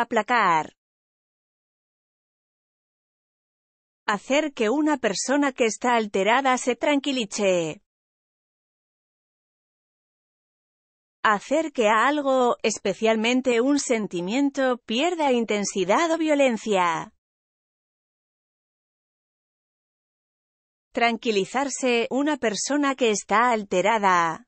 aplacar. Hacer que una persona que está alterada se tranquilice. Hacer que algo, especialmente un sentimiento, pierda intensidad o violencia. Tranquilizarse una persona que está alterada.